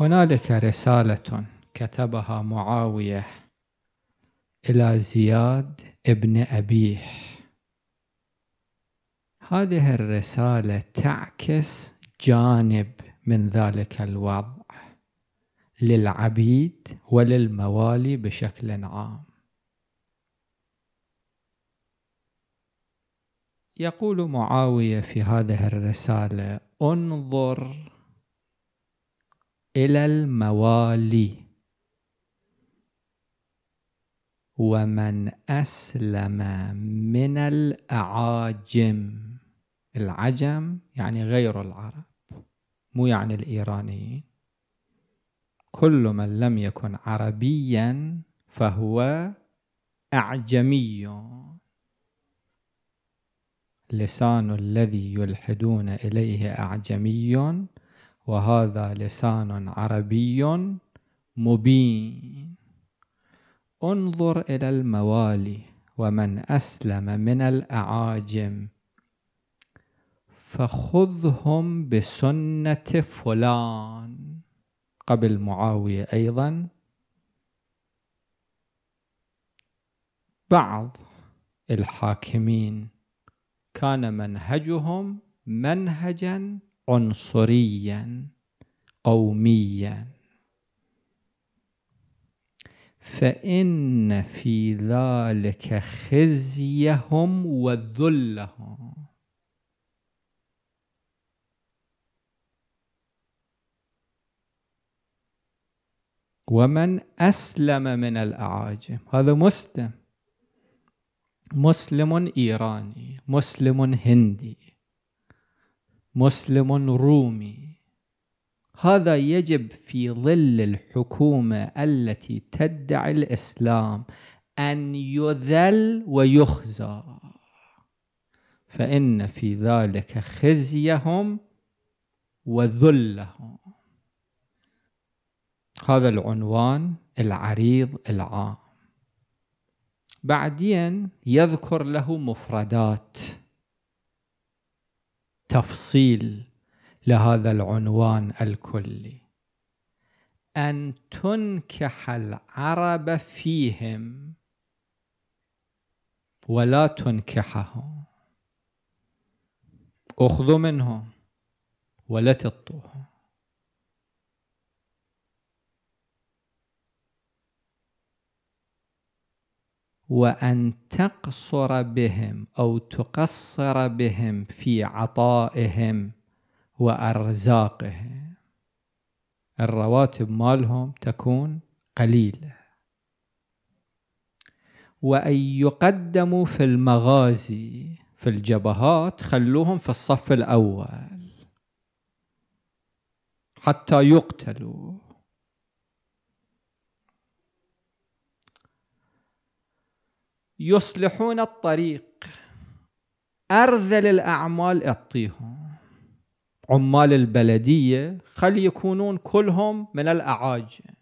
هنالك رسالة كتبها معاوية إلى زياد ابن أبيه هذه الرسالة تعكس جانب من ذلك الوضع للعبيد وللموالي بشكل عام يقول معاوية في هذه الرسالة انظر إلى الموالي ومن أسلم من الأعاجم العجم يعني غير العرب مو يعني الإيرانيين كل من لم يكن عربيا فهو أعجمي لسان الذي يلحدون إليه أعجمي وهذا لسان عربي مبين انظر إلى الموالي ومن أسلم من الأعاجم فخذهم بسنة فلان قبل معاوية أيضا بعض الحاكمين كان منهجهم منهجا عنصريا قوميا فإن في ذلك خزيهم وذلهم ومن أسلم من الأعاجم هذا مسلم مسلم إيراني مسلم هندي مسلم رومي هذا يجب في ظل الحكومة التي تدعي الإسلام أن يذل ويخزى فإن في ذلك خزيهم وذلهم هذا العنوان العريض العام بعدين يذكر له مفردات تفصيل لهذا العنوان الكلي ان تنكح العرب فيهم ولا تنكحهم اخذوا منهم ولا تطوهم وأن تقصر بهم أو تقصر بهم في عطائهم وأرزاقهم الرواتب مالهم تكون قليلة وأن يقدموا في المغازي في الجبهات خلوهم في الصف الأول حتى يقتلوا يصلحون الطريق أرذل الأعمال أعطيهم عمال البلدية خل يكونون كلهم من الأعاجم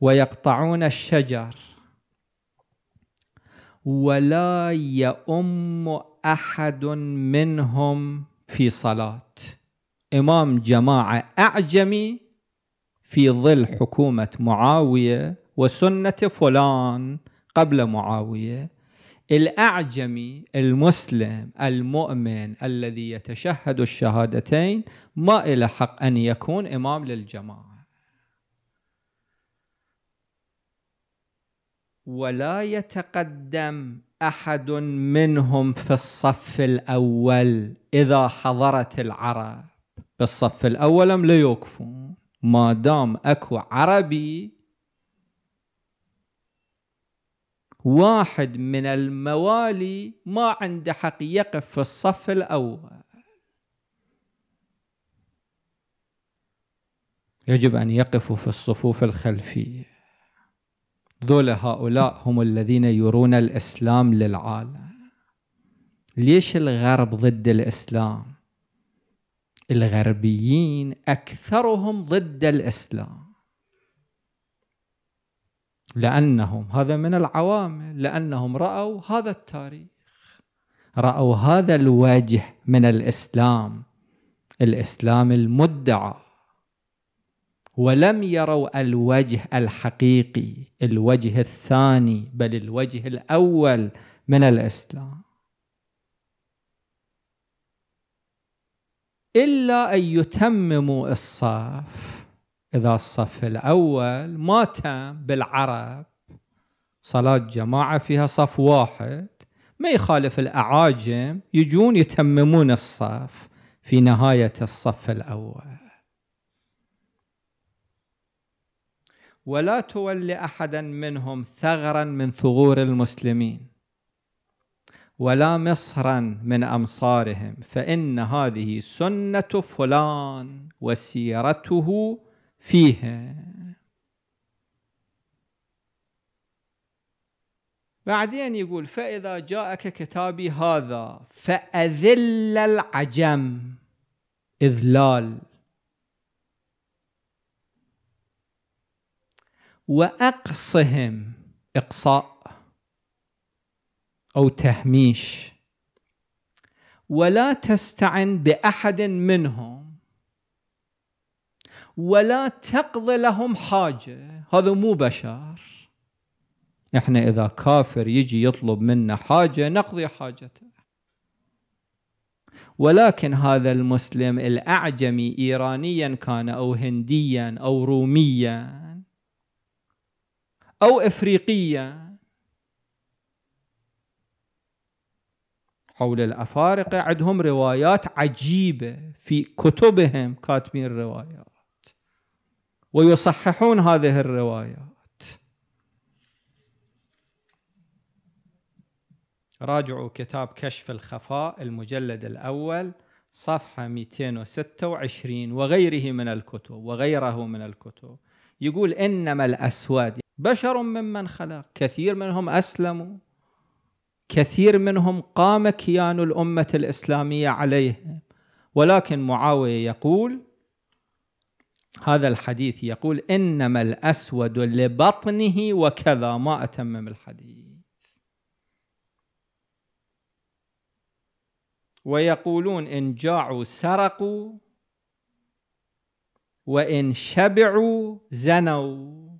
ويقطعون الشجر ولا يؤم أحد منهم في صلاة إمام جماعة أعجمي في ظل حكومة معاوية وسنة فلان قبل معاوية الأعجمي المسلم المؤمن الذي يتشهد الشهادتين ما إلى حق أن يكون إمام للجماعة ولا يتقدم أحد منهم في الصف الأول إذا حضرت العرب بالصف الأول لم يوقفون ما دام أكو عربي واحد من الموالي ما عنده حق يقف في الصف الأول يجب أن يقفوا في الصفوف الخلفية ذول هؤلاء هم الذين يرون الإسلام للعالم ليش الغرب ضد الإسلام الغربيين أكثرهم ضد الإسلام لأنهم هذا من العوامل لأنهم رأوا هذا التاريخ رأوا هذا الوجه من الإسلام الإسلام المدعى ولم يروا الوجه الحقيقي الوجه الثاني بل الوجه الأول من الإسلام إلا أن يتمموا الصف إذا الصف الأول ما تم بالعرب صلاة جماعة فيها صف واحد ما يخالف الأعاجم يجون يتممون الصف في نهاية الصف الأول ولا تولي أحدا منهم ثغرا من ثغور المسلمين ولا مصرا من أمصارهم فإن هذه سنة فلان وسيرته فيه بعدين يقول فإذا جاءك كتابي هذا فأذل العجم إذلال وأقصهم إقصاء أو تهميش ولا تستعن بأحد منهم ولا تقضي لهم حاجة هذا مو بشر احنا اذا كافر يجي يطلب منا حاجة نقضي حاجته ولكن هذا المسلم الأعجمي إيرانيا كان أو هنديا أو روميا أو إفريقيا حول الأفارقة عندهم روايات عجيبة في كتبهم كاتبين الروايات ويصححون هذه الروايات راجعوا كتاب كشف الخفاء المجلد الأول صفحة 226 وغيره من الكتب وغيره من الكتب يقول إنما الأسود بشر ممن خلق كثير منهم أسلموا كثير منهم قام كيان الأمة الإسلامية عليهم ولكن معاوية يقول هذا الحديث يقول إنما الأسود لبطنه وكذا ما أتمم الحديث ويقولون إن جاعوا سرقوا وإن شبعوا زنوا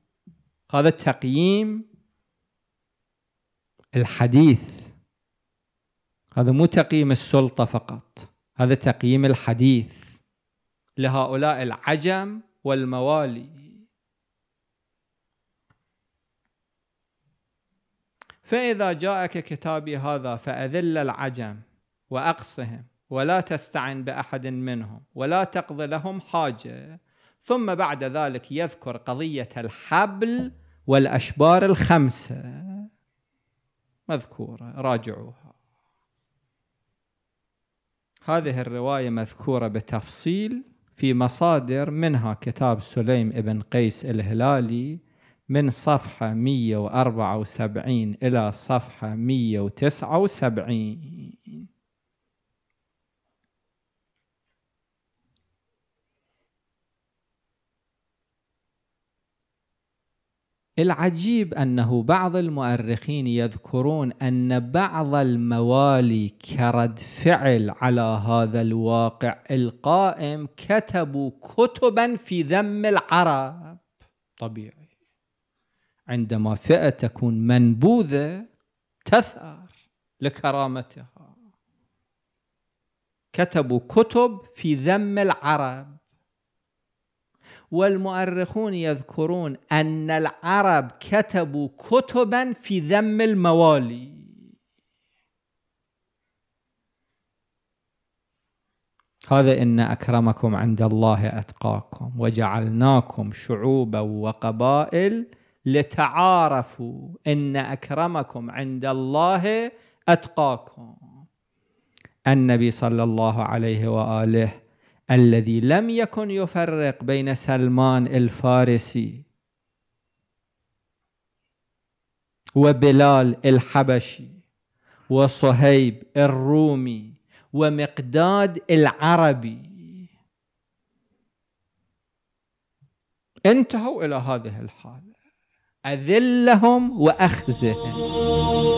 هذا تقييم الحديث هذا مو تقييم السلطة فقط هذا تقييم الحديث لهؤلاء العجم والموالي فإذا جاءك كتابي هذا فأذل العجم وأقصهم ولا تستعن بأحد منهم ولا تقضي لهم حاجة ثم بعد ذلك يذكر قضية الحبل والأشبار الخمسة مذكورة راجعوها هذه الرواية مذكورة بتفصيل في مصادر منها كتاب سليم بن قيس الهلالي من صفحة 174 إلى صفحة 179 العجيب أنه بعض المؤرخين يذكرون أن بعض الموالي كرد فعل على هذا الواقع القائم كتبوا كتبا في ذم العرب طبيعي عندما فئة تكون منبوذة تثأر لكرامتها كتبوا كتب في ذم العرب والمؤرخون يذكرون أن العرب كتبوا كتبا في ذم الموالي هذا إن أكرمكم عند الله أتقاكم وجعلناكم شعوبا وقبائل لتعارفوا إن أكرمكم عند الله أتقاكم النبي صلى الله عليه وآله الذي لم يكن يفرق بين سلمان الفارسي وبلال الحبشي وصهيب الرومي ومقداد العربي انتهوا الى هذه الحاله اذلهم واخزهم